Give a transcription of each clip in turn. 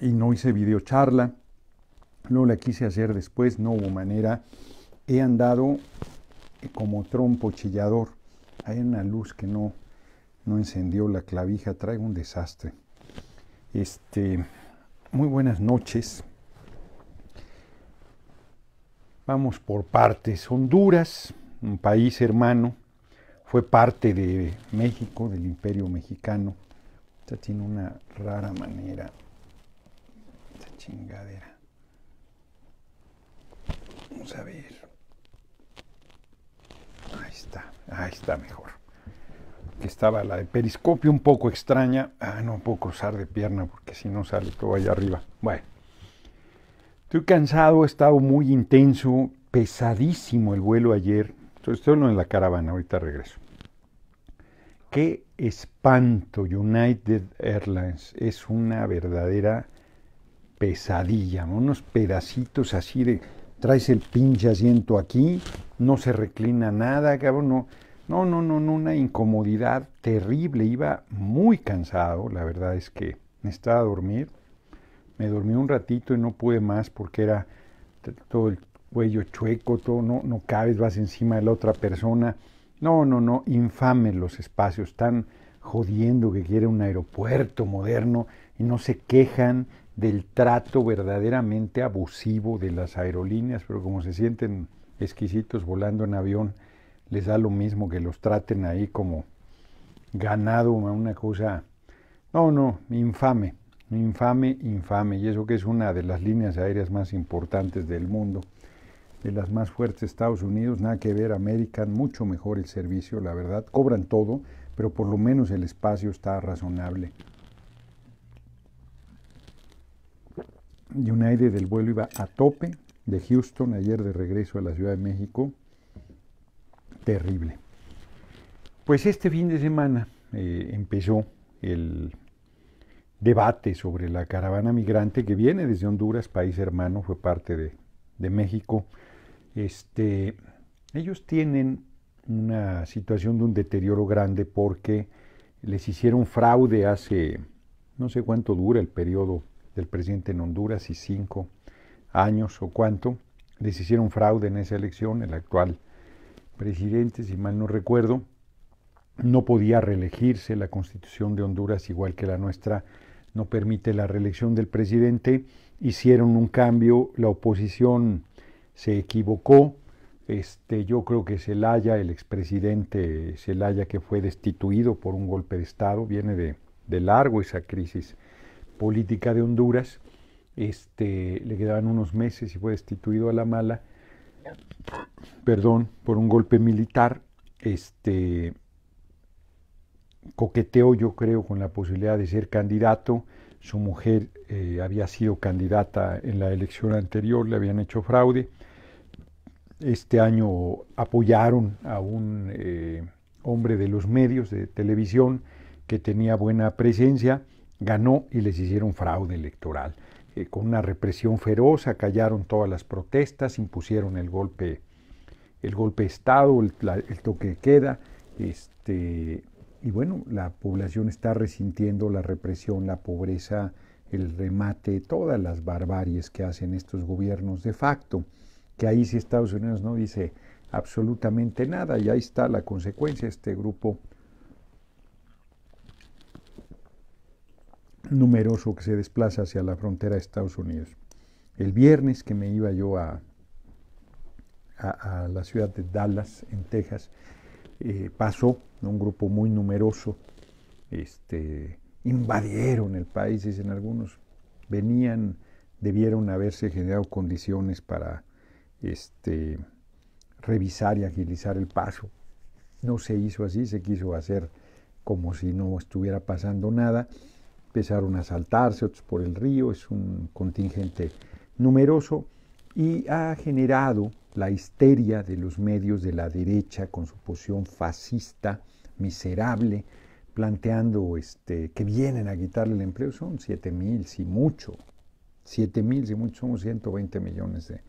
y no hice videocharla. no la quise hacer después, no hubo manera. He andado eh, como trompo chillador. Hay una luz que no, no encendió la clavija, traigo un desastre. Este, muy buenas noches. Vamos por partes. Honduras, un país hermano, fue parte de México, del Imperio Mexicano. Esta tiene una rara manera chingadera. Vamos a ver. Ahí está, ahí está mejor. Que estaba la de periscopio un poco extraña. Ah, no puedo cruzar de pierna porque si no sale todo allá arriba. Bueno, estoy cansado, he estado muy intenso, pesadísimo el vuelo ayer. Estoy solo en la caravana, ahorita regreso. Qué espanto, United Airlines. Es una verdadera pesadilla, unos pedacitos así de, traes el pinche asiento aquí, no se reclina nada, cabrón, no, no, no, no, no una incomodidad terrible, iba muy cansado, la verdad es que me estaba a dormir, me dormí un ratito y no pude más porque era todo el cuello chueco, todo, no, no cabes, vas encima de la otra persona, no, no, no, infames los espacios, tan jodiendo que quiere un aeropuerto moderno y no se quejan del trato verdaderamente abusivo de las aerolíneas, pero como se sienten exquisitos volando en avión, les da lo mismo que los traten ahí como ganado, una cosa, no, no, infame, infame, infame, y eso que es una de las líneas aéreas más importantes del mundo, de las más fuertes de Estados Unidos, nada que ver, American, mucho mejor el servicio, la verdad, cobran todo, pero por lo menos el espacio está razonable. un aire del vuelo iba a tope de Houston ayer de regreso a la Ciudad de México. Terrible. Pues este fin de semana eh, empezó el debate sobre la caravana migrante que viene desde Honduras, país hermano, fue parte de, de México. Este, ellos tienen una situación de un deterioro grande porque les hicieron fraude hace, no sé cuánto dura el periodo del presidente en Honduras y cinco años o cuánto, les hicieron fraude en esa elección, el actual presidente, si mal no recuerdo, no podía reelegirse, la constitución de Honduras, igual que la nuestra, no permite la reelección del presidente, hicieron un cambio, la oposición se equivocó, este, yo creo que Zelaya, el expresidente Zelaya que fue destituido por un golpe de Estado, viene de, de largo esa crisis política de Honduras. Este, le quedaban unos meses y fue destituido a la mala, perdón, por un golpe militar. Este, coqueteó, yo creo, con la posibilidad de ser candidato. Su mujer eh, había sido candidata en la elección anterior, le habían hecho fraude. Este año apoyaron a un eh, hombre de los medios de televisión que tenía buena presencia ganó y les hicieron fraude electoral. Eh, con una represión feroz, callaron todas las protestas, impusieron el golpe, el golpe de Estado, el, toque de queda. Este, y bueno, la población está resintiendo la represión, la pobreza, el remate, todas las barbaries que hacen estos gobiernos de facto, que ahí sí Estados Unidos no dice absolutamente nada y ahí está la consecuencia, este grupo numeroso que se desplaza hacia la frontera de Estados Unidos. El viernes que me iba yo a, a, la ciudad de Dallas, en Texas, eh, pasó un grupo muy numeroso, este, invadieron el país, dicen algunos, venían, debieron haberse generado condiciones para este, revisar y agilizar el paso. No se hizo así, se quiso hacer como si no estuviera pasando nada empezaron a saltarse, otros por el río, es un contingente numeroso y ha generado la histeria de los medios de la derecha con su posición fascista, miserable, planteando este, que vienen a quitarle el empleo. Son 7 mil, si mucho. 7 mil, si mucho, somos 120 millones de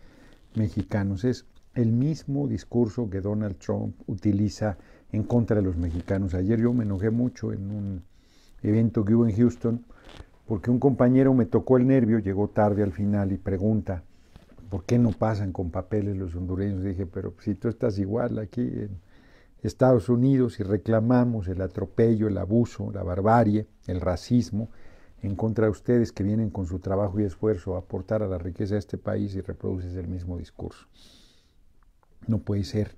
mexicanos. Es el mismo discurso que Donald Trump utiliza en contra de los mexicanos. Ayer yo me enojé mucho en un evento que hubo en Houston, porque un compañero me tocó el nervio, llegó tarde al final y pregunta, ¿por qué no pasan con papeles los hondureños? Dije, pero si tú estás igual aquí en Estados Unidos y reclamamos el atropello, el abuso, la barbarie, el racismo en contra de ustedes que vienen con su trabajo y esfuerzo a aportar a la riqueza de este país y reproduces el mismo discurso. No puede ser,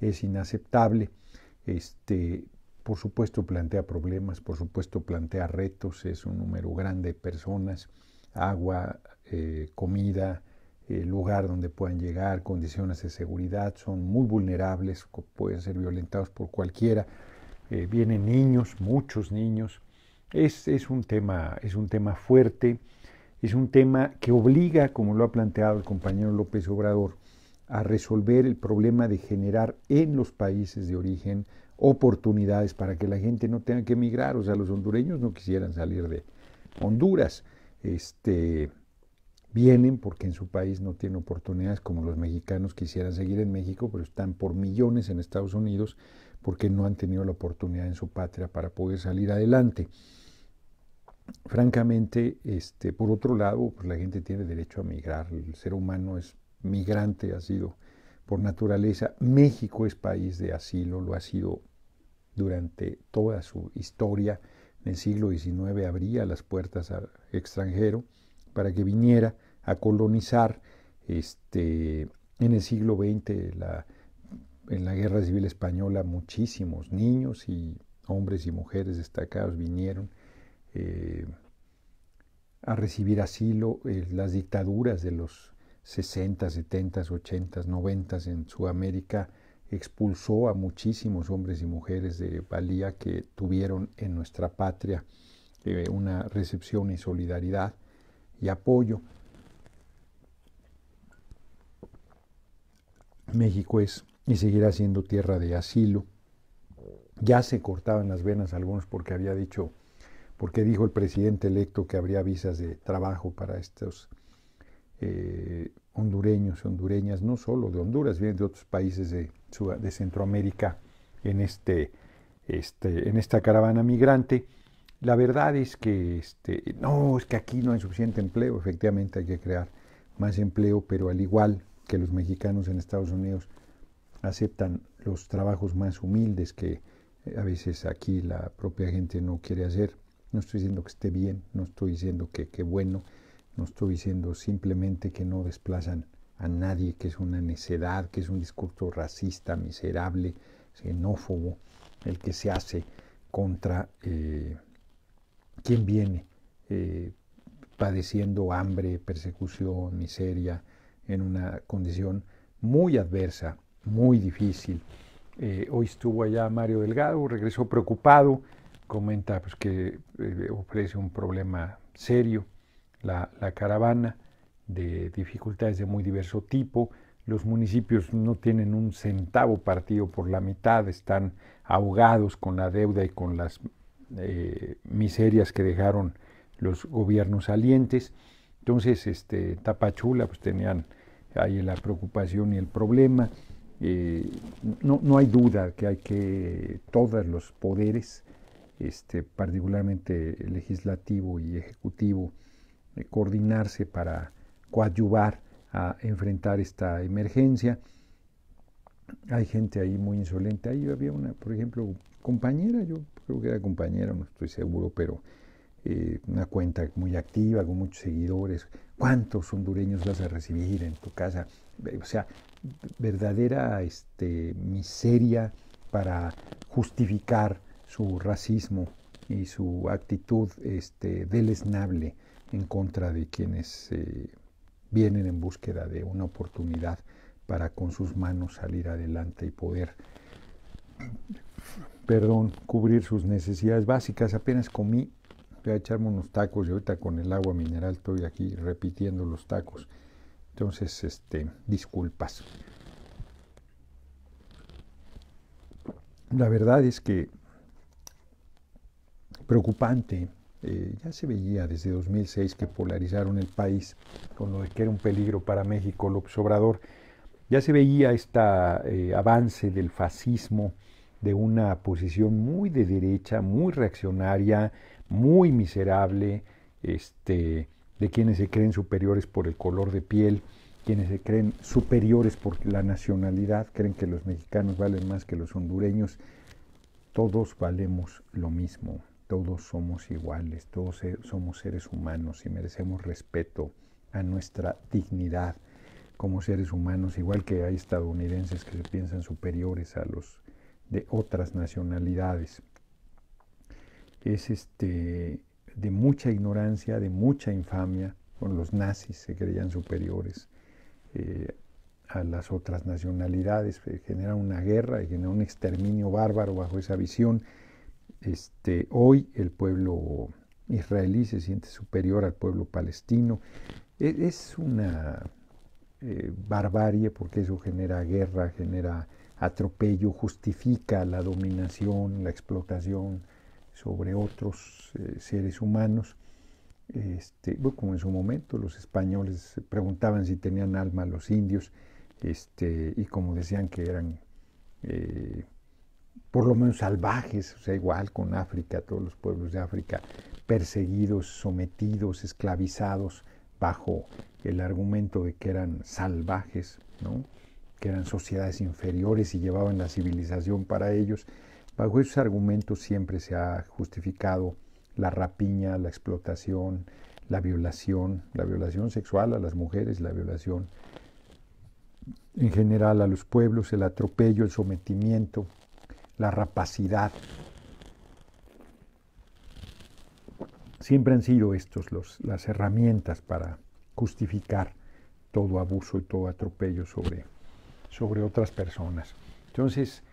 es inaceptable. Este, por supuesto plantea problemas, por supuesto plantea retos, es un número grande de personas, agua, eh, comida, eh, lugar donde puedan llegar, condiciones de seguridad, son muy vulnerables, pueden ser violentados por cualquiera. Eh, vienen niños, muchos niños. Es, es, un tema, es un tema fuerte, es un tema que obliga, como lo ha planteado el compañero López Obrador, a resolver el problema de generar en los países de origen oportunidades para que la gente no tenga que emigrar. O sea, los hondureños no quisieran salir de Honduras. Este, vienen porque en su país no tienen oportunidades como los mexicanos quisieran seguir en México, pero están por millones en Estados Unidos porque no han tenido la oportunidad en su patria para poder salir adelante. Francamente, este, por otro lado, pues la gente tiene derecho a migrar, el ser humano es migrante, ha sido por naturaleza, México es país de asilo, lo ha sido durante toda su historia en el siglo XIX abría las puertas al extranjero para que viniera a colonizar. Este, en el siglo XX, en la Guerra Civil Española, muchísimos niños y hombres y mujeres destacados vinieron eh, a recibir asilo. Eh, las dictaduras de los 60, 70, 80, 90 en Sudamérica expulsó a muchísimos hombres y mujeres de valía que tuvieron en nuestra patria eh, una recepción y solidaridad y apoyo. México es y seguirá siendo tierra de asilo. Ya se cortaban las venas algunos porque había dicho, porque dijo el presidente electo que habría visas de trabajo para estos eh, hondureños hondureñas, no solo de Honduras, vienen de otros países de, Centroamérica en, este, este, en esta caravana migrante. La verdad es que este, no, es que aquí no hay suficiente empleo, efectivamente hay que crear más empleo, pero al igual que los mexicanos en Estados Unidos aceptan los trabajos más humildes que eh, a veces aquí la propia gente no quiere hacer. No estoy diciendo que esté bien, no estoy diciendo que, que bueno, no estoy diciendo simplemente que no desplazan a nadie, que es una necedad, que es un discurso racista, miserable, xenófobo, el que se hace contra eh, quien viene eh, padeciendo hambre, persecución, miseria, en una condición muy adversa, muy difícil. Eh, hoy estuvo allá Mario Delgado, regresó preocupado, comenta pues, que ofrece un problema serio la, caravana de dificultades de muy diverso tipo. Los municipios no tienen un centavo partido por la mitad, están ahogados con la deuda y con las eh, miserias que dejaron los gobiernos salientes. Entonces, este, Tapachula, pues tenían ahí la preocupación y el problema. Eh, no, no, hay duda que hay que todos los poderes, este, particularmente legislativo y ejecutivo, eh, coordinarse para coadyuvar a enfrentar esta emergencia. Hay gente ahí muy insolente. Ahí había una, por ejemplo, compañera, yo creo que era compañera, no estoy seguro, pero eh, una cuenta muy activa, con muchos seguidores. ¿Cuántos hondureños vas a recibir en tu casa? Eh, o sea, verdadera este, miseria para justificar su racismo y su actitud este, deleznable en contra de quienes eh, vienen en búsqueda de una oportunidad para con sus manos salir adelante y poder, perdón, cubrir sus necesidades básicas. Apenas comí, voy a echarme unos tacos y ahorita con el agua mineral estoy aquí repitiendo los tacos. Entonces, este, disculpas. La verdad es que preocupante eh, ya se veía desde 2006 que polarizaron el país con lo de que era un peligro para México López Obrador. Ya se veía este avance del fascismo, de una posición muy de derecha, muy reaccionaria, muy miserable, este, de quienes se creen superiores por el color de piel, quienes se creen superiores por la nacionalidad, creen que los mexicanos valen más que los hondureños. Todos valemos lo mismo todos somos iguales, todos somos seres humanos y merecemos respeto a nuestra dignidad como seres humanos, igual que hay estadounidenses que se piensan superiores a los de otras nacionalidades. Es este de mucha ignorancia, de mucha infamia. Con los nazis se creían superiores eh, a las otras nacionalidades, genera una guerra, y genera un exterminio bárbaro bajo esa visión este, hoy el pueblo israelí se siente superior al pueblo palestino. E, es una eh, barbarie porque eso genera guerra, genera atropello, justifica la dominación, la explotación sobre otros eh, seres humanos. Este, como en su momento los españoles preguntaban si tenían alma los indios este, y como decían que eran eh, por lo menos salvajes, o sea, igual con África, todos los pueblos de África, perseguidos, sometidos, esclavizados, bajo el argumento de que eran salvajes, ¿no? que eran sociedades inferiores y llevaban la civilización para ellos. Bajo esos argumentos siempre se ha justificado la rapiña, la explotación, la violación, la violación sexual a las mujeres, la violación en general a los pueblos, el atropello, el sometimiento, la rapacidad. Siempre han sido estos las herramientas para justificar todo abuso y todo atropello sobre, sobre otras personas. Entonces,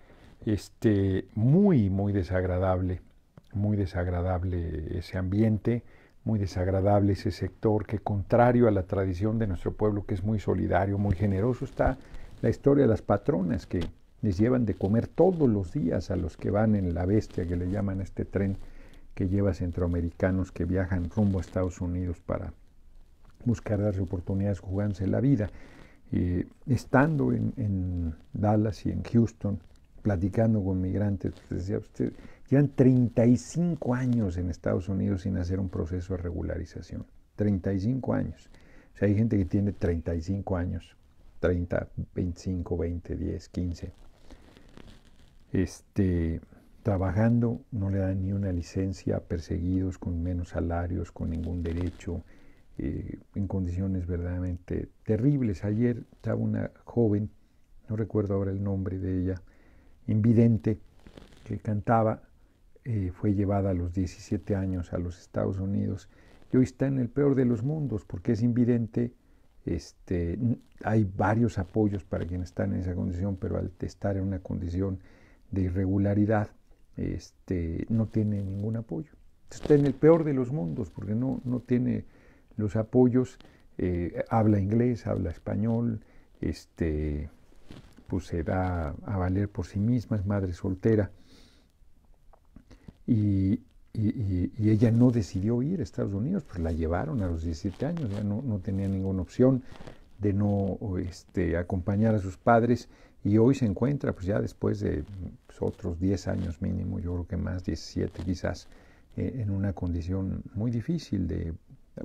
este, muy, muy desagradable, muy desagradable ese ambiente, muy desagradable ese sector que contrario a la tradición de nuestro pueblo, que es muy solidario, muy generoso, está la historia de las patronas que les llevan de comer todos los días a los que van en la bestia que le llaman este tren que lleva centroamericanos que viajan rumbo a Estados Unidos para buscar darse oportunidades jugándose la vida. Eh, estando en, Dallas y en Houston, platicando con migrantes, les decía usted, llevan 35 años en Estados Unidos sin hacer un proceso de regularización. 35 años. O sea, hay gente que tiene 35 años, 30, 25, 20, 10, 15 este, trabajando, no le dan ni una licencia, perseguidos con menos salarios, con ningún derecho, eh, en condiciones verdaderamente terribles. Ayer estaba una joven, no recuerdo ahora el nombre de ella, invidente, que cantaba, eh, fue llevada a los 17 años a los Estados Unidos y hoy está en el peor de los mundos porque es invidente. Este, hay varios apoyos para quienes están en esa condición, pero al estar en una condición de irregularidad este, no tiene ningún apoyo. Está en el peor de los mundos porque no, no tiene los apoyos, eh, habla inglés, habla español, este, pues se da a valer por sí misma, es madre soltera. Y, ella no decidió ir a Estados Unidos, pues la llevaron a los 17 años, ya no, tenía ninguna opción de no este, acompañar a sus padres y hoy se encuentra, pues ya después de pues, otros 10 años mínimo, yo creo que más 17 quizás, eh, en una condición muy difícil de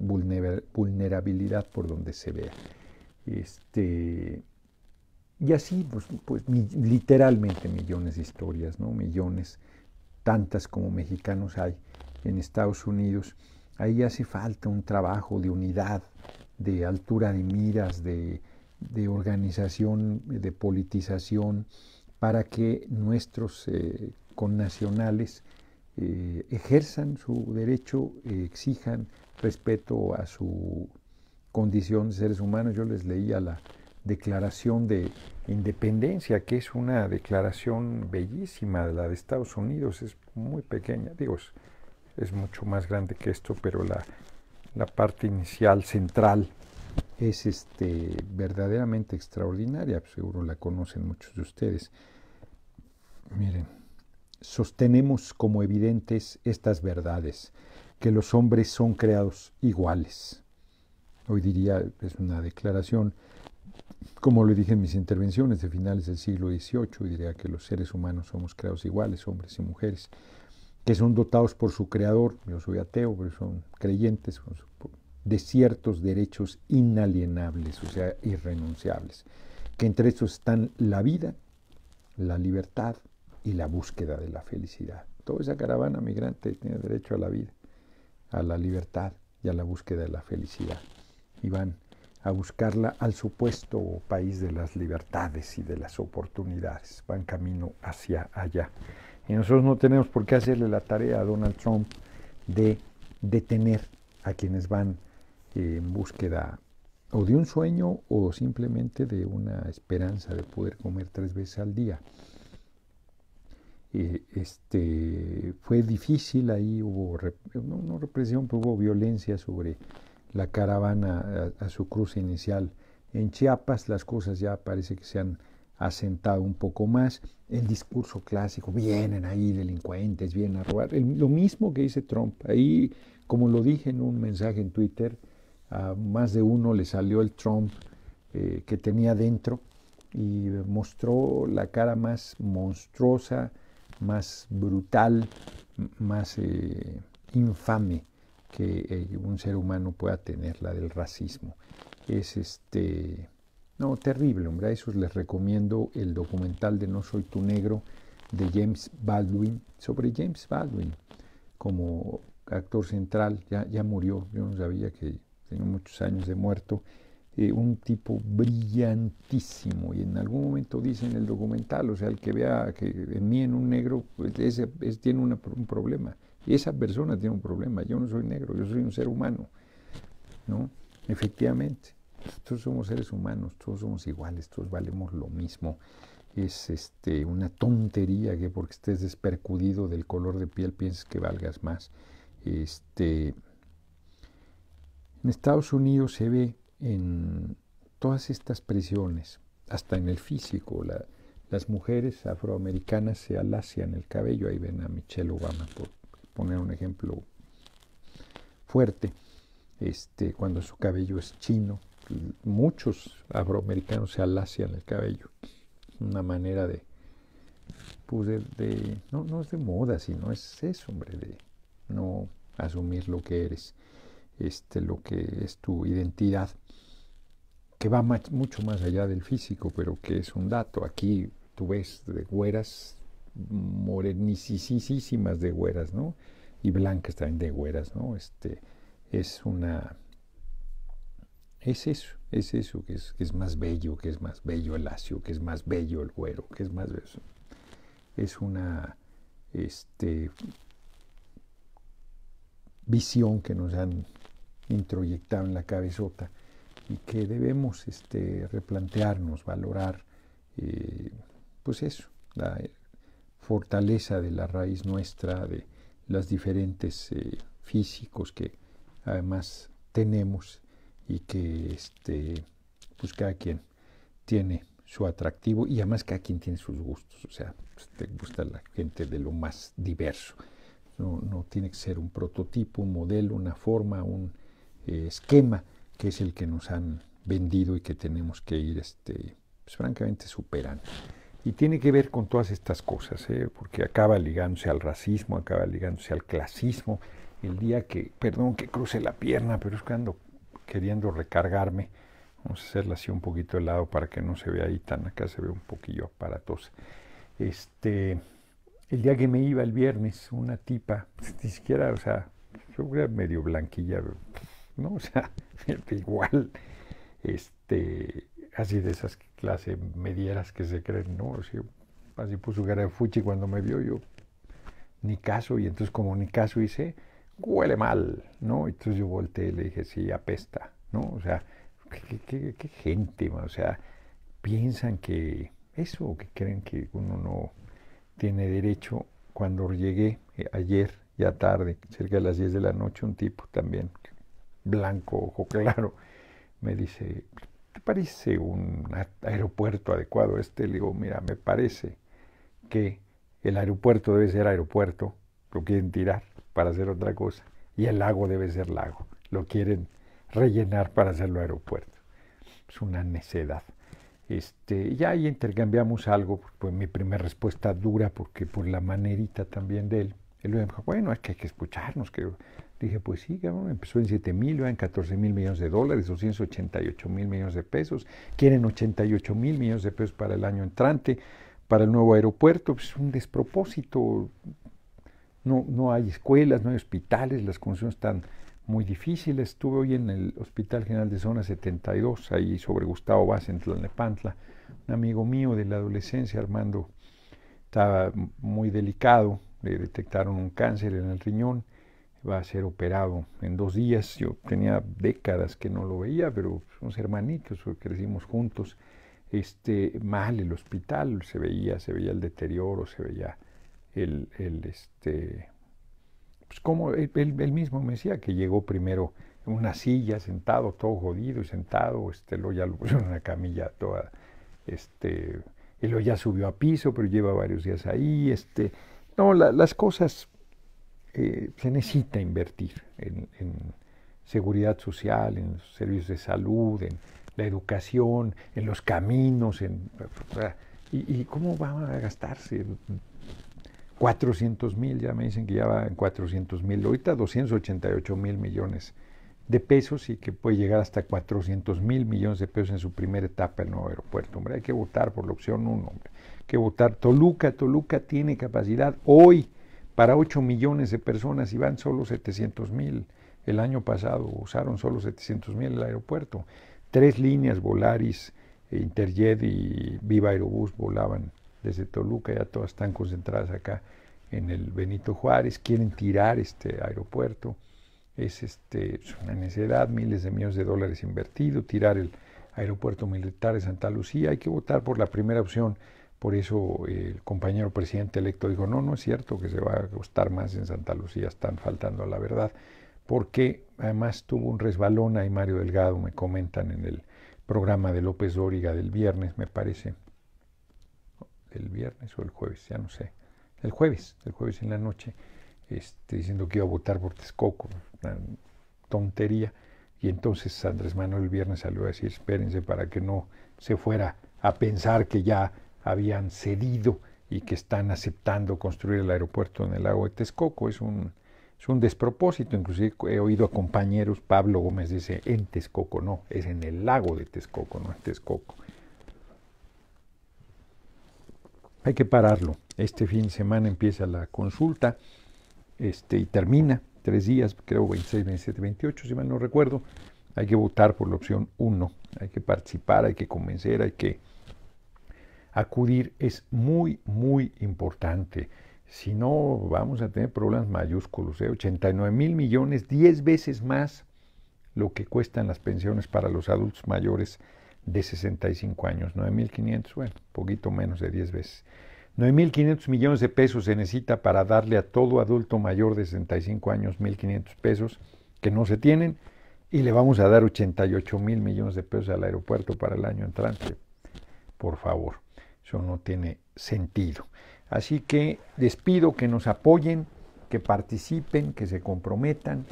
vulnerabilidad por donde se vea. Este, y así, pues, pues literalmente millones de historias, ¿no? Millones, tantas como mexicanos hay en Estados Unidos. Ahí hace falta un trabajo de unidad, de altura de miras, de de organización, de politización, para que nuestros eh, connacionales eh, ejerzan su derecho, exijan respeto a su condición de seres humanos. Yo les leía la Declaración de Independencia, que es una declaración bellísima, la de Estados Unidos, es muy pequeña, digo, es, mucho más grande que esto, pero la, la parte inicial, central, es este, verdaderamente extraordinaria, seguro la conocen muchos de ustedes. Miren, sostenemos como evidentes estas verdades, que los hombres son creados iguales. Hoy diría, es una declaración, como lo dije en mis intervenciones de finales del siglo XVIII, diría que los seres humanos somos creados iguales, hombres y mujeres, que son dotados por su creador, yo soy ateo, pero son creyentes, de ciertos derechos inalienables, o sea, irrenunciables, que entre esos están la vida, la libertad y la búsqueda de la felicidad. Toda esa caravana migrante tiene derecho a la vida, a la libertad y a la búsqueda de la felicidad. Y van a buscarla al supuesto país de las libertades y de las oportunidades. Van camino hacia allá. Y nosotros no tenemos por qué hacerle la tarea a Donald Trump de detener a quienes van en búsqueda o de un sueño o simplemente de una esperanza de poder comer tres veces al día. Eh, este, fue difícil, ahí hubo, no, represión, pero hubo violencia sobre la caravana a, su cruce inicial. En Chiapas las cosas ya parece que se han asentado un poco más. El discurso clásico, vienen ahí delincuentes, vienen a robar. lo mismo que dice Trump. Ahí, como lo dije en un mensaje en Twitter, a más de uno le salió el Trump eh, que tenía dentro y mostró la cara más monstruosa, más brutal, más eh, infame que eh, un ser humano pueda tener, la del racismo. Es este, no, terrible, hombre. A eso les recomiendo el documental de No Soy Tu Negro de James Baldwin, sobre James Baldwin como actor central, ya, ya murió, yo no sabía que tiene muchos años de muerto, eh, un tipo brillantísimo. Y en algún momento dice en el documental, o sea, el que vea que en mí, en un negro, pues tiene un problema. Esa persona tiene un problema. Yo no soy negro, yo soy un ser humano. ¿No? Efectivamente. Todos somos seres humanos, todos somos iguales, todos valemos lo mismo. Es este, una tontería que porque estés despercudido del color de piel pienses que valgas más. Este, en Estados Unidos se ve en todas estas presiones, hasta en el físico, las mujeres afroamericanas se alacian el cabello, ahí ven a Michelle Obama, por poner un ejemplo fuerte, este, cuando su cabello es chino, muchos afroamericanos se alacian el cabello, una manera pues de, no, no es de moda, sino es eso, hombre, de no asumir lo que eres este, lo que es tu identidad, que va mucho más allá del físico, pero que es un dato. Aquí tú ves de güeras morenicisísimas de güeras, ¿no? Y blancas también de güeras, ¿no? Este, es una... Es eso, es eso, que es, es más bello, que es más bello el lacio, que es más bello el güero, que es más... Eso. Es una este, visión que nos han introyectado en la cabezota y que debemos este, replantearnos, valorar, eh, pues eso, la eh, fortaleza de la raíz nuestra, de los diferentes eh, físicos que además tenemos y que este, pues cada quien tiene su atractivo y además cada quien tiene sus gustos, o sea, pues, te gusta la gente de lo más diverso. No, no tiene que ser un prototipo, un modelo, una forma, un esquema que es el que nos han vendido y que tenemos que ir, este, pues, francamente, superando. Y tiene que ver con todas estas cosas, ¿eh? porque acaba ligándose al racismo, acaba ligándose al clasismo. El día que, perdón que cruce la pierna, pero es que ando queriendo recargarme. Vamos a hacerla así un poquito de lado para que no se vea ahí tan acá, se ve un poquillo aparatosa. Este, el día que me iba el viernes, una tipa, pues, ni siquiera, o sea, yo era medio blanquilla, ¿no? O sea, igual, este, así de esas clases medieras que se creen, ¿no? O sea, así puso cara de fuchi cuando me vio yo, ni caso, y entonces como ni caso hice, huele mal, ¿no? Entonces yo volteé y le dije, sí, apesta, ¿no? O sea, qué, gente, o sea, piensan que eso, que creen que uno no tiene derecho. Cuando llegué eh, ayer, ya tarde, cerca de las 10 de la noche, un tipo también, blanco, ojo claro, me dice, ¿te parece un aeropuerto adecuado este? Le digo, mira, me parece que el aeropuerto debe ser aeropuerto, lo quieren tirar para hacer otra cosa, y el lago debe ser lago, lo quieren rellenar para hacerlo aeropuerto. Es una necedad. Este, ya ahí intercambiamos algo, pues mi primera respuesta dura, porque por la manerita también de él. Él me dijo, bueno, es que hay que escucharnos, que Dije, pues sí, empezó en 7 mil, va en 14 mil millones de dólares, 288 mil millones de pesos, quieren 88 mil millones de pesos para el año entrante, para el nuevo aeropuerto, pues, es un despropósito, no, no hay escuelas, no hay hospitales, las condiciones están muy difíciles. Estuve hoy en el Hospital General de Zona 72, ahí sobre Gustavo Vaz en Tlalnepantla, un amigo mío de la adolescencia, Armando, estaba muy delicado, le detectaron un cáncer en el riñón va a ser operado en dos días. Yo tenía décadas que no lo veía, pero somos hermanitos, crecimos juntos. Este, mal el hospital, se veía, se veía el deterioro, se veía el, el este, pues como él, mismo me decía que llegó primero en una silla, sentado, todo jodido y sentado, este, luego ya lo puso en una camilla toda, este, y luego ya subió a piso, pero lleva varios días ahí, este, no, las cosas eh, se necesita invertir en, seguridad social, en servicios de salud, en la educación, en los caminos, en, y, cómo va a gastarse 400 mil, ya me dicen que ya va en 400 mil, ahorita 288 mil millones de pesos y que puede llegar hasta 400 mil millones de pesos en su primera etapa el nuevo aeropuerto. Hombre, hay que votar por la opción 1, hombre. Hay que votar. Toluca, Toluca tiene capacidad hoy para 8 millones de personas y solo 700 mil. El año pasado usaron solo 700 mil el aeropuerto. Tres líneas Volaris, eh, Interjet y Viva Aerobús volaban desde Toluca, ya todas están concentradas acá en el Benito Juárez, quieren tirar este aeropuerto, es, este, es una necesidad, miles de millones de dólares invertidos, tirar el aeropuerto militar de Santa Lucía, hay que votar por la primera opción por eso el compañero presidente electo dijo, no, no es cierto que se va a costar más en Santa Lucía, están faltando a la verdad, porque además tuvo un resbalón ahí Mario Delgado, me comentan en el programa de López Dóriga del viernes, me parece, el viernes o el jueves, ya no sé, el jueves, el jueves en la noche, este, diciendo que iba a votar por Texcoco, una tontería. Y entonces Andrés Manuel el viernes salió a decir, espérense para que no se fuera a pensar que ya habían cedido y que están aceptando construir el aeropuerto en el lago de Texcoco. Es un, es un despropósito, inclusive he oído a compañeros, Pablo Gómez dice, en Texcoco, no, es en el lago de Texcoco, no en Texcoco. Hay que pararlo. Este fin de semana empieza la consulta este, y termina tres días, creo 26, 27, 28, si mal no recuerdo. Hay que votar por la opción 1, hay que participar, hay que convencer, hay que acudir es muy, muy importante. Si no, vamos a tener problemas mayúsculos. 89 ¿eh? mil millones, 10 veces más lo que cuestan las pensiones para los adultos mayores de 65 años. 9.500, bueno, poquito menos de 10 veces. 9.500 millones de pesos se necesita para darle a todo adulto mayor de 65 años 1.500 pesos que no se tienen y le vamos a dar 88 mil millones de pesos al aeropuerto para el año entrante. Por favor no tiene sentido. Así que les pido que nos apoyen, que participen, que se comprometan,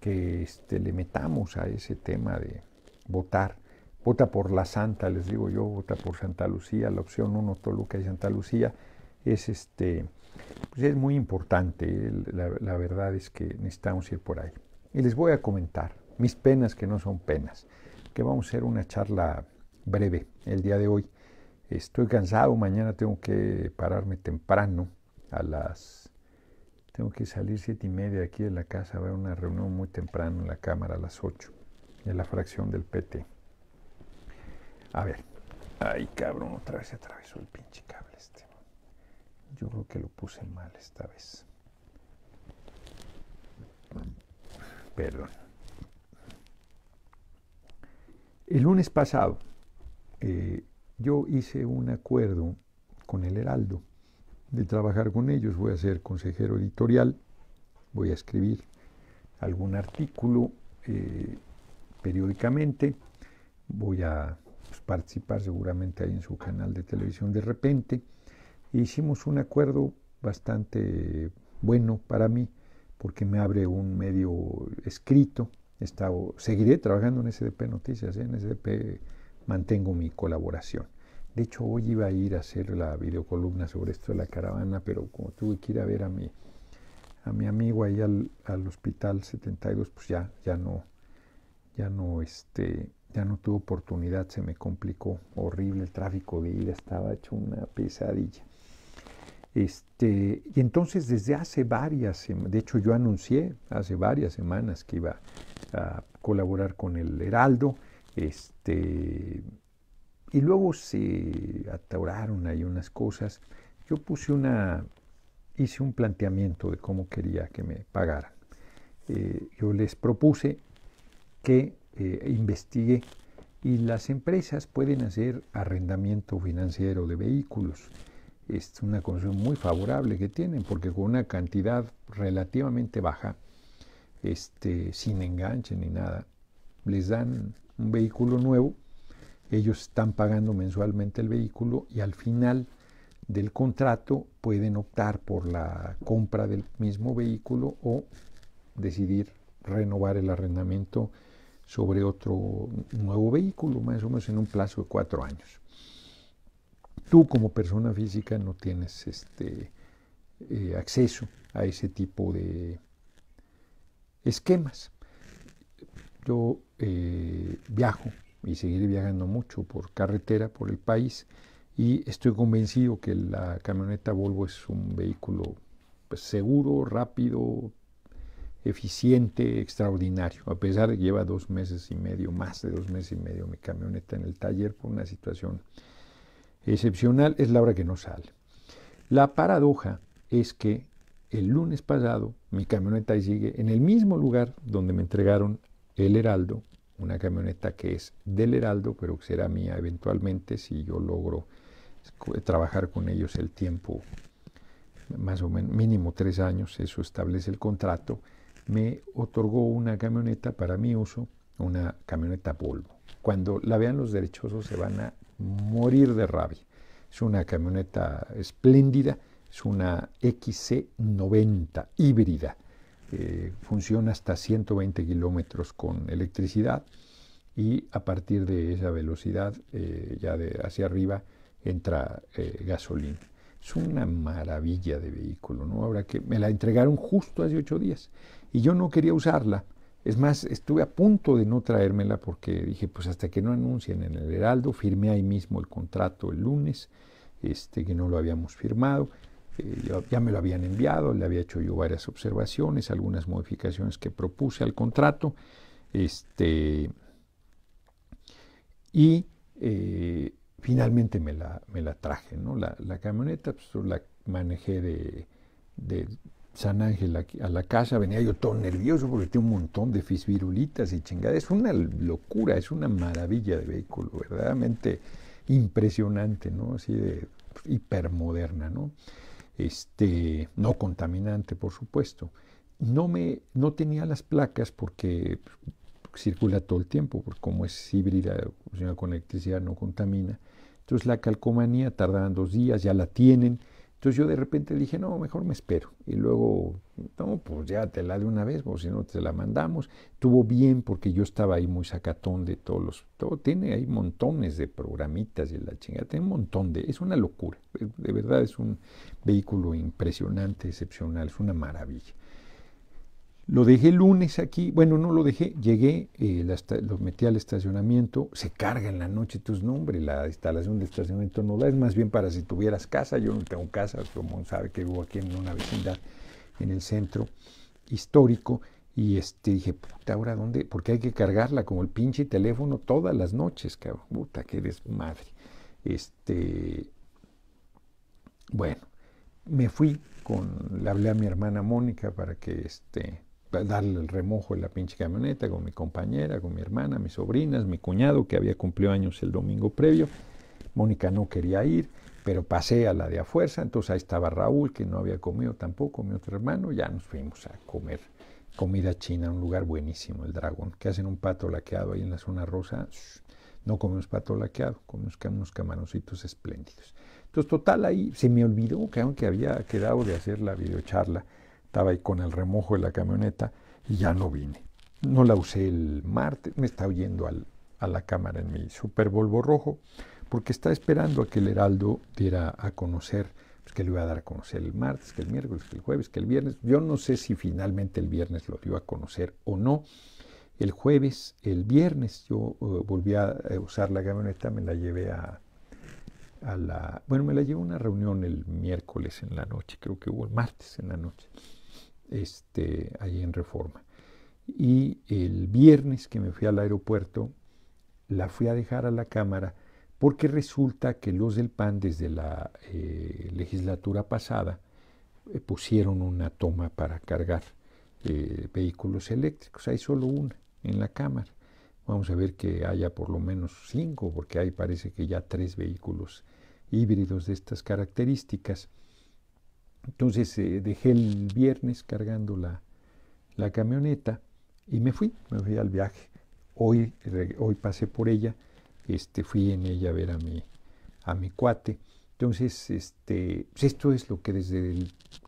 que este, le metamos a ese tema de votar. Vota por la Santa, les digo yo, vota por Santa Lucía, la opción 1 Toluca y Santa Lucía es este pues es muy importante, la, la verdad es que necesitamos ir por ahí. Y les voy a comentar mis penas que no son penas, que vamos a hacer una charla breve el día de hoy estoy cansado, mañana tengo que pararme temprano a las... Tengo que salir siete y media aquí de la casa, va a una reunión muy temprano en la Cámara a las 8, en la fracción del PT. A ver, ay cabrón, otra vez se atravesó el pinche cable este. Yo creo que lo puse mal esta vez. Perdón. El lunes pasado, eh, yo hice un acuerdo con el Heraldo de trabajar con ellos. Voy a ser consejero editorial, voy a escribir algún artículo eh, periódicamente, voy a pues, participar seguramente ahí en su canal de televisión de repente. hicimos un acuerdo bastante bueno para mí porque me abre un medio escrito. seguiré trabajando en SDP Noticias, en SDP mantengo mi colaboración. De hecho, hoy iba a ir a hacer la videocolumna sobre esto de la caravana, pero como tuve que ir a ver a mi, a mi amigo ahí al, hospital 72, pues ya, ya no, ya no, este, ya no tuve oportunidad, se me complicó. Horrible el tráfico de ida, estaba hecho una pesadilla. Este, y entonces desde hace varias, de hecho yo anuncié hace varias semanas que iba a colaborar con el Heraldo este, y luego se atauraron ahí unas cosas. Yo puse una, hice un planteamiento de cómo quería que me pagaran. Eh, yo les propuse que eh, investigué y las empresas pueden hacer arrendamiento financiero de vehículos. Es una condición muy favorable que tienen porque con una cantidad relativamente baja, este, sin enganche ni nada, les dan un vehículo nuevo, ellos están pagando mensualmente el vehículo y al final del contrato pueden optar por la compra del mismo vehículo o decidir renovar el arrendamiento sobre otro nuevo vehículo, más o menos en un plazo de cuatro años. Tú como persona física no tienes este, eh, acceso a ese tipo de esquemas. Yo eh, viajo y seguiré viajando mucho por carretera, por el país, y estoy convencido que la camioneta Volvo es un vehículo pues, seguro, rápido, eficiente, extraordinario, a pesar de que lleva dos meses y medio, más de dos meses y medio mi camioneta en el taller por una situación excepcional, es la hora que no sale. La paradoja es que el lunes pasado mi camioneta sigue en el mismo lugar donde me entregaron el Heraldo una camioneta que es del Heraldo, pero que será mía eventualmente si yo logro trabajar con ellos el tiempo, más o menos mínimo tres años, eso establece el contrato, me otorgó una camioneta para mi uso, una camioneta polvo. Cuando la vean los derechosos se van a morir de rabia. Es una camioneta espléndida, es una XC90 híbrida. Eh, funciona hasta 120 kilómetros con electricidad y a partir de esa velocidad, eh, ya de hacia arriba, entra eh, gasolina. Es una maravilla de vehículo, ¿no? Ahora que me la entregaron justo hace ocho días y yo no quería usarla. Es más, estuve a punto de no traérmela porque dije, pues hasta que no anuncien en el Heraldo, firmé ahí mismo el contrato el lunes, este, que no lo habíamos firmado ya me lo habían enviado, le había hecho yo varias observaciones, algunas modificaciones que propuse al contrato. Este, y eh, finalmente me la, traje, La, camioneta, pues, la manejé de, San Ángel a, la casa, venía yo todo nervioso porque tenía un montón de fisvirulitas y chingadas. Es una locura, es una maravilla de vehículo, verdaderamente impresionante, Así de hipermoderna, ¿no? este, no contaminante, por supuesto. No, me, no tenía las placas porque circula todo el tiempo, porque como es híbrida, con electricidad, no contamina. Entonces la calcomanía tardan dos días, ya la tienen, entonces yo de repente dije, no, mejor me espero. Y luego, no, pues ya te la de una vez, o si no te la mandamos. Tuvo bien porque yo estaba ahí muy sacatón de todos los... Todo, tiene ahí montones de programitas y la chingada, tiene un montón de... Es una locura, de verdad es un vehículo impresionante, excepcional, es una maravilla. Lo dejé lunes aquí, bueno, no lo dejé, llegué, eh, lo metí al estacionamiento, se carga en la noche tus nombres, la instalación de estacionamiento no da, es más bien para si tuvieras casa, yo no tengo casa, como sabe que vivo aquí en una vecindad en el centro histórico, y este, dije, puta, ¿ahora dónde? Porque hay que cargarla como el pinche teléfono todas las noches, cabrón, puta, que desmadre. Este, bueno, me fui con, le hablé a mi hermana Mónica para que este, darle el remojo en la pinche camioneta con mi compañera, con mi hermana, mis sobrinas, mi cuñado que había cumplido años el domingo previo. Mónica no quería ir, pero pasé a la de a fuerza, entonces ahí estaba Raúl que no había comido tampoco, mi otro hermano, ya nos fuimos a comer comida china, un lugar buenísimo, el Dragón, que hacen un pato laqueado ahí en la zona rosa. No comemos pato laqueado, comemos unos espléndidos. Entonces, total, ahí se me olvidó que aunque había quedado de hacer la videocharla estaba ahí con el remojo de la camioneta y ya no vine. No la usé el martes, me está oyendo a la cámara en mi Super Volvo rojo, porque está esperando a que el Heraldo diera a conocer, pues que le iba a dar a conocer el martes, que el miércoles, que el jueves, que el viernes. Yo no sé si finalmente el viernes lo dio a conocer o no. El jueves, el viernes, yo eh, volví a eh, usar la camioneta, me la llevé a, a la... Bueno, me la llevé a una reunión el miércoles en la noche, creo que hubo el martes en la noche este, ahí en Reforma. Y el viernes que me fui al aeropuerto, la fui a dejar a la Cámara porque resulta que los del PAN desde la eh, legislatura pasada eh, pusieron una toma para cargar eh, vehículos eléctricos. Hay solo una en la Cámara. Vamos a ver que haya por lo menos cinco, porque ahí parece que ya tres vehículos híbridos de estas características. Entonces eh, dejé el viernes cargando la, camioneta y me fui, me fui al viaje. Hoy, hoy pasé por ella, este, fui en ella a ver a mi, a mi cuate. Entonces, este, pues esto es lo que desde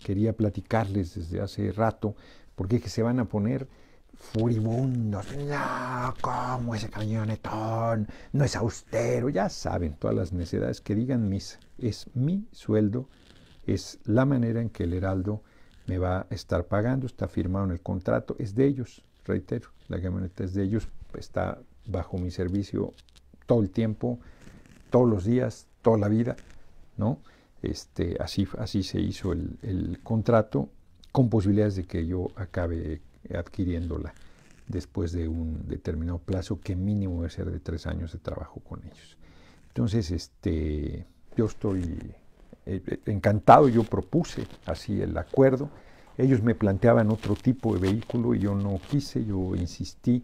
quería platicarles desde hace rato, porque es que se van a poner furibundos. ¡No! ¿Cómo ese camionetón? No es austero. Ya saben todas las necesidades que digan mis. Es mi sueldo es la manera en que el heraldo me va a estar pagando, está firmado en el contrato, es de ellos, reitero, la camioneta es de ellos, está bajo mi servicio todo el tiempo, todos los días, toda la vida, ¿no? Este, así, así se hizo el, contrato, con posibilidades de que yo acabe adquiriéndola después de un determinado plazo que mínimo debe ser de tres años de trabajo con ellos. Entonces, este, yo estoy eh, eh, encantado, yo propuse así el acuerdo. Ellos me planteaban otro tipo de vehículo y yo no quise, yo insistí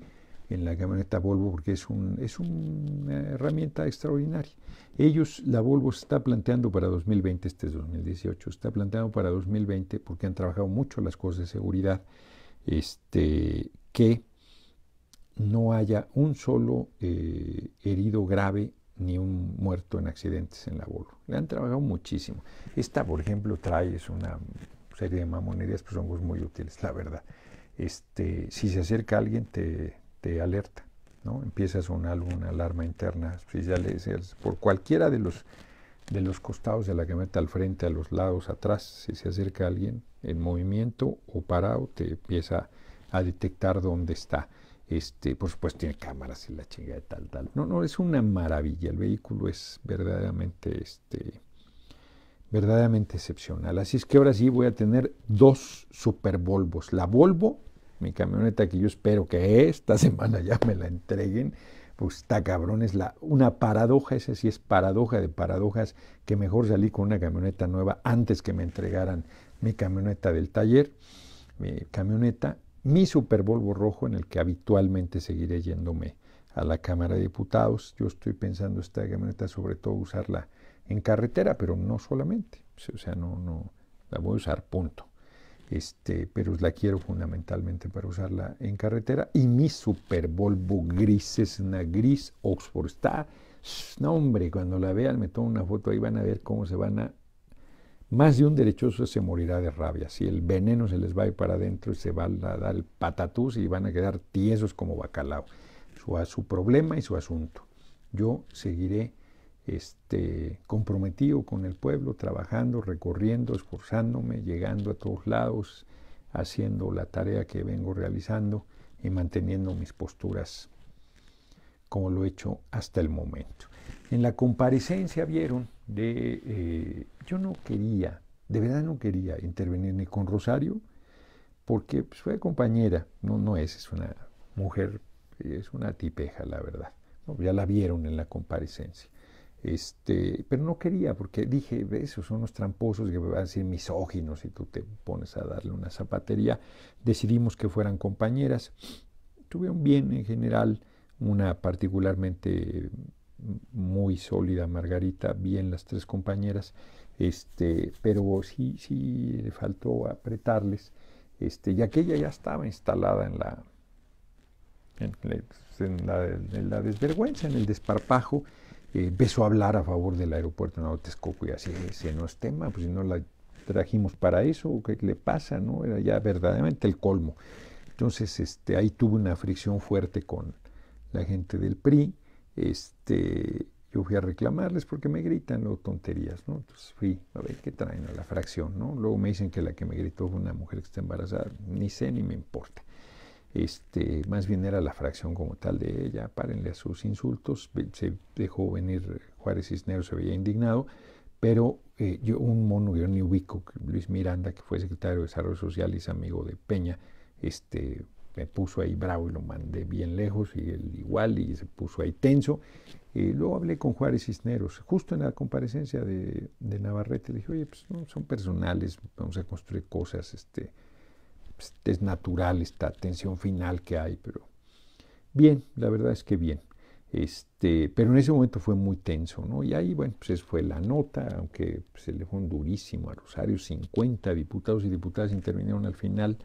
en la camioneta Volvo porque es, un, es una eh, herramienta extraordinaria. Ellos, la Volvo está planteando para 2020, este es 2018, está planteando para 2020 porque han trabajado mucho las cosas de seguridad, este, que no haya un solo herido grave ni un muerto en accidentes en la Volvo. Le han trabajado muchísimo. Esta, por ejemplo, trae una serie de mamonerías, pero pues, son muy útiles, la verdad. Este, si se acerca alguien, te, alerta, ¿no? Empieza a sonar una alarma interna, si por cualquiera de los, de los costados de la camioneta, al frente, a los lados, atrás, si se acerca alguien en movimiento o parado, te empieza a detectar dónde está. Este, por supuesto tiene cámaras y la chingada tal, tal. No, no, es una maravilla. El vehículo es verdaderamente, este, verdaderamente excepcional. Así es que ahora sí voy a tener dos super Volvos. La Volvo, mi camioneta que yo espero que esta semana ya me la entreguen. Pues está cabrón, es la, una paradoja, esa sí es paradoja de paradojas, que mejor salí con una camioneta nueva antes que me entregaran mi camioneta del taller, mi camioneta, mi Volvo rojo en el que habitualmente seguiré yéndome a la Cámara de Diputados. Yo estoy pensando esta camioneta sobre todo usarla en carretera, pero no solamente. O sea, no, no, la voy a usar, punto. Este, pero la quiero fundamentalmente para usarla en carretera. Y mi Super Volvo gris es una gris Oxford. Está, no hombre, cuando la vean, me tomo una foto ahí, van a ver cómo se van a más de un derechoso se morirá de rabia. Si el veneno se les va a ir para adentro y se van a dar el patatús y van a quedar tiesos como bacalao. Su, su problema y su asunto. Yo seguiré este, comprometido con el pueblo, trabajando, recorriendo, esforzándome, llegando a todos lados, haciendo la tarea que vengo realizando y manteniendo mis posturas como lo he hecho hasta el momento. En la comparecencia vieron de... Eh, yo no quería, de verdad no quería intervenir ni con Rosario, porque pues, fue compañera, no, no es, es una mujer, es una tipeja, la verdad. ya la vieron en la comparecencia. Este, pero no quería, porque dije, esos son unos tramposos que van a decir misóginos si tú te pones a darle una zapatería. Decidimos que fueran compañeras. Tuvieron bien en general, una particularmente muy sólida Margarita, bien las tres compañeras, este, pero sí, sí le faltó apretarles, este, ya que ella ya estaba instalada en la, en la, desvergüenza, en el desparpajo, besó eh, a hablar a favor del aeropuerto de Texcoco y así, ese no es tema, pues si no la trajimos para eso, ¿qué le pasa? ¿no? Era ya verdaderamente el colmo. Entonces, este, ahí tuvo una fricción fuerte con la gente del PRI, este, yo fui a reclamarles porque me gritan luego tonterías, ¿no? Entonces fui a ver qué traen a la fracción, ¿no? Luego me dicen que la que me gritó fue una mujer que está embarazada, ni sé ni me importa. Este, más bien era la fracción como tal de ella, párenle a sus insultos, se dejó venir Juárez Cisneros, se veía indignado, pero eh, yo, un mono, yo ni ubico, Luis Miranda, que fue secretario de Desarrollo Social y es amigo de Peña, este, me puso ahí bravo y lo mandé bien lejos y él igual y se puso ahí tenso. Y luego hablé con Juárez Cisneros, justo en la comparecencia de, de Navarrete, le dije, oye, pues no, son personales, vamos a construir cosas, este, pues, es natural esta tensión final que hay, pero bien, la verdad es que bien. Este, pero en ese momento fue muy tenso, ¿no? Y ahí, bueno, pues fue la nota, aunque se le fue un durísimo a Rosario, 50 diputados y diputadas intervinieron al final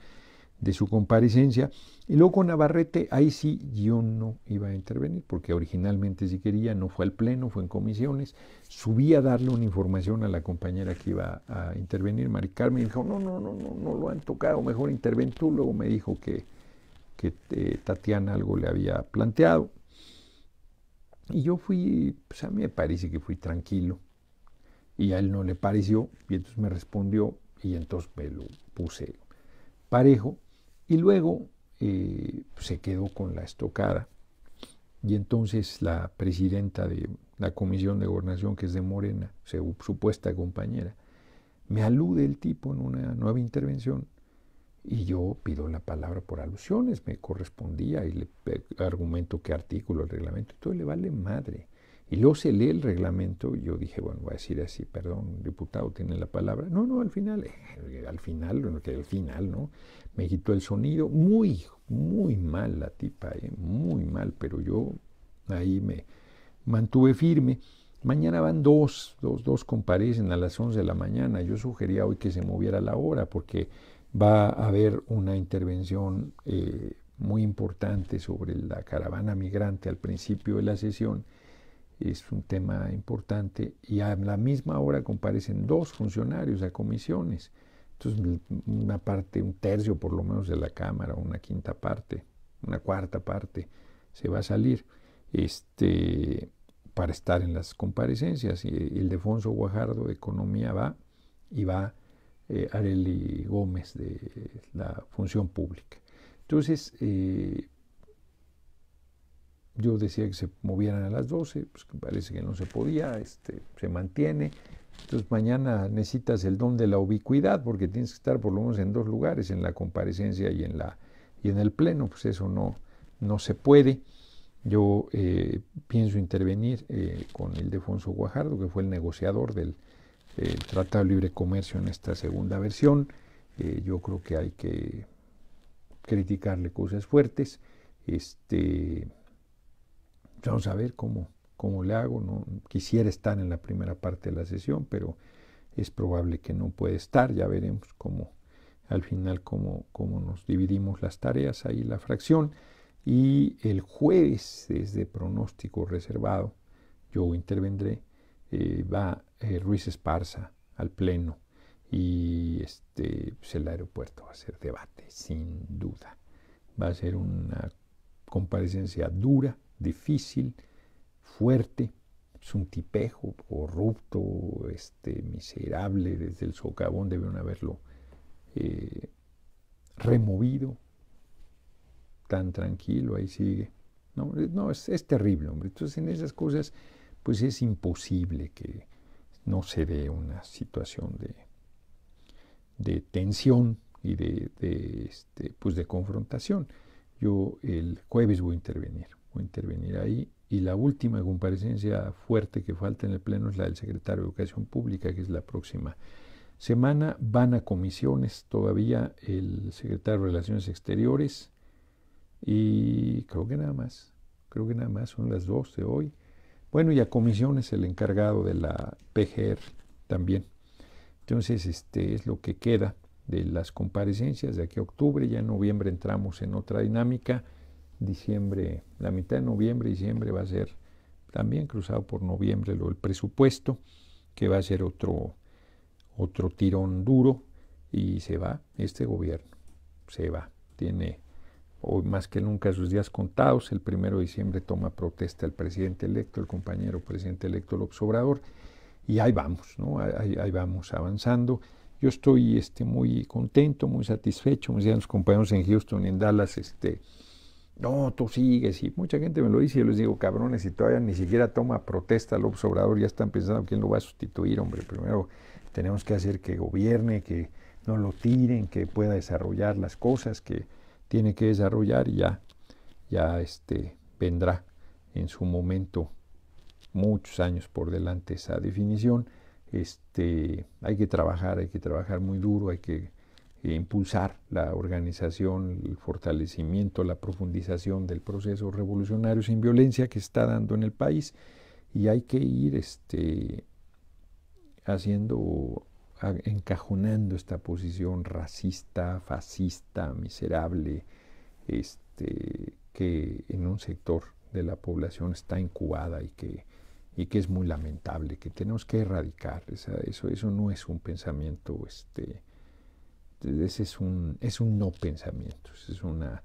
de su comparecencia. Y luego con Navarrete, ahí sí yo no iba a intervenir, porque originalmente si quería, no fue al Pleno, fue en comisiones. Subí a darle una información a la compañera que iba a intervenir, Mari Carmen, y dijo, no, no, no, no, no lo han tocado, mejor interven tú. Luego me dijo que, eh, Tatiana algo le había planteado. Y yo fui, pues a mí me parece que fui tranquilo. Y a él no le pareció, y entonces me respondió, y entonces me lo puse parejo y luego eh, se quedó con la estocada. Y entonces la presidenta de la Comisión de Gobernación, que es de Morena, su supuesta compañera, me alude el tipo en una nueva intervención y yo pido la palabra por alusiones, me correspondía y le argumento qué artículo, el reglamento, y todo le vale madre. Y luego se lee el reglamento y yo dije, bueno, voy a decir así, perdón, diputado, tiene la palabra. No, no, al final, eh, al final, que al final, ¿no? Me quitó el sonido, muy, muy mal la tipa, ¿eh? muy mal, pero yo ahí me mantuve firme. Mañana van dos, dos, dos comparecen a las 11 de la mañana. Yo sugería hoy que se moviera la hora porque va a haber una intervención eh, muy importante sobre la caravana migrante al principio de la sesión es un tema importante, y a la misma hora comparecen dos funcionarios a comisiones. Entonces, una parte, un tercio por lo menos de la Cámara, una quinta parte, una cuarta parte, se va a salir este, para estar en las comparecencias. Y el Defonso Guajardo de Economía va y va Arely eh, Areli Gómez de la Función Pública. Entonces, eh, yo decía que se movieran a las 12, pues parece que no se podía, este, se mantiene. Entonces mañana necesitas el don de la ubicuidad porque tienes que estar por lo menos en dos lugares, en la comparecencia y en, la, y en el pleno, pues eso no, no se puede. Yo eh, pienso intervenir eh, con el Defonso Guajardo, que fue el negociador del Tratado de Libre Comercio en esta segunda versión. Eh, yo creo que hay que criticarle cosas fuertes. Este, Vamos a ver cómo, cómo le hago. quisiera estar en la primera parte de la sesión, pero es probable que no pueda estar. Ya veremos cómo, al final, cómo, cómo nos dividimos las tareas, ahí la fracción. Y el jueves desde pronóstico reservado. Yo intervendré. Eh, va eh, Ruiz Esparza al pleno y este, pues, el aeropuerto va a ser debate, sin duda. Va a ser una comparecencia dura difícil, fuerte, es un tipejo, corrupto, este, miserable, desde el socavón deben haberlo eh, removido, tan tranquilo, ahí sigue. No, es, terrible, hombre. Entonces en esas cosas, pues es imposible que no se dé una situación de, de tensión y de, de este, pues, confrontación. Yo el jueves voy a intervenir intervenir ahí. Y la última comparecencia fuerte que falta en el Pleno es la del secretario de Educación Pública, que es la próxima semana. Van a comisiones todavía el secretario de Relaciones Exteriores y creo que nada más. Creo que nada más son las dos de hoy. Bueno, y a comisiones el encargado de la PGR también. Entonces, este es lo que queda de las comparecencias de aquí a octubre. Ya en noviembre entramos en otra dinámica diciembre, la mitad de noviembre, diciembre va a ser también cruzado por noviembre lo presupuesto, que va a ser otro, otro tirón duro y se va este gobierno, se va, tiene hoy más que nunca sus días contados, el primero de diciembre toma protesta el presidente electo, el compañero presidente electo López Obrador, y ahí vamos, ¿no? ahí, vamos avanzando. Yo estoy este, muy contento, muy satisfecho, como decían los compañeros en Houston, en Dallas, este, no, tú sigues. Y mucha gente me lo dice y yo les digo, cabrones, si todavía ni siquiera toma protesta López Obrador, ya están pensando quién lo va a sustituir, hombre. Primero tenemos que hacer que gobierne, que no lo tiren, que pueda desarrollar las cosas que tiene que desarrollar y ya, ya este, vendrá en su momento muchos años por delante esa definición. Este, hay que trabajar, hay que trabajar muy duro, hay que e impulsar la organización, el fortalecimiento, la profundización del proceso revolucionario sin violencia que está dando en el país y hay que ir este, haciendo, encajonando esta posición racista, fascista, miserable, este, que en un sector de la población está incubada y que, y que es muy lamentable, que tenemos que erradicar. eso, eso no es un pensamiento... Este, este, ese es un, no pensamiento, es una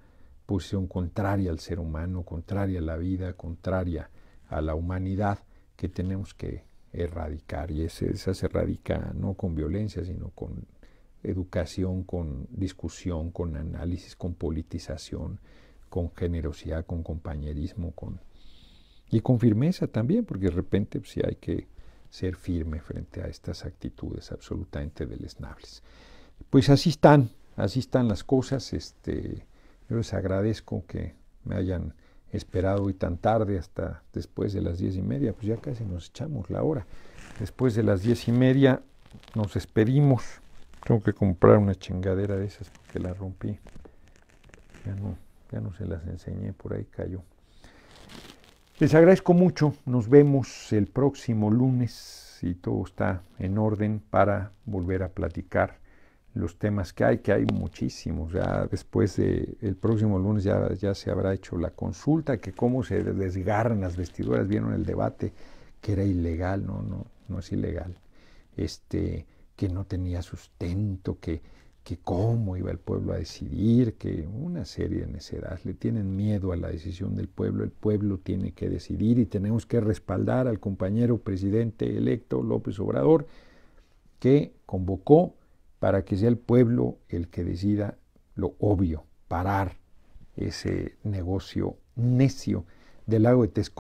posición contraria al ser humano, contraria a la vida, contraria a la humanidad que tenemos que erradicar. Y esa, se erradica no con violencia, sino con educación, con discusión, con análisis, con politización, con generosidad, con compañerismo, y con firmeza también, porque de repente pues, sí hay que ser firme frente a estas actitudes absolutamente deleznables pues así están, así están las cosas. Este, yo les agradezco que me hayan esperado hoy tan tarde hasta después de las diez y media, pues ya casi nos echamos la hora. Después de las diez y media nos despedimos. Tengo que comprar una chingadera de esas porque la rompí. Ya no, ya no se las enseñé, por ahí cayó. Les agradezco mucho, nos vemos el próximo lunes si todo está en orden para volver a platicar los temas que hay, que hay muchísimos. Ya después de el próximo lunes ya, ya se habrá hecho la consulta, que cómo se desgarran las vestiduras, vieron el debate que era ilegal, no, no, no es ilegal. Este, que no tenía sustento, que, que cómo iba el pueblo a decidir, que una serie de necedades. Le tienen miedo a la decisión del pueblo, el pueblo tiene que decidir y tenemos que respaldar al compañero presidente electo López Obrador, que convocó para que sea el pueblo el que decida lo obvio, parar ese negocio necio del lago de Texcoco.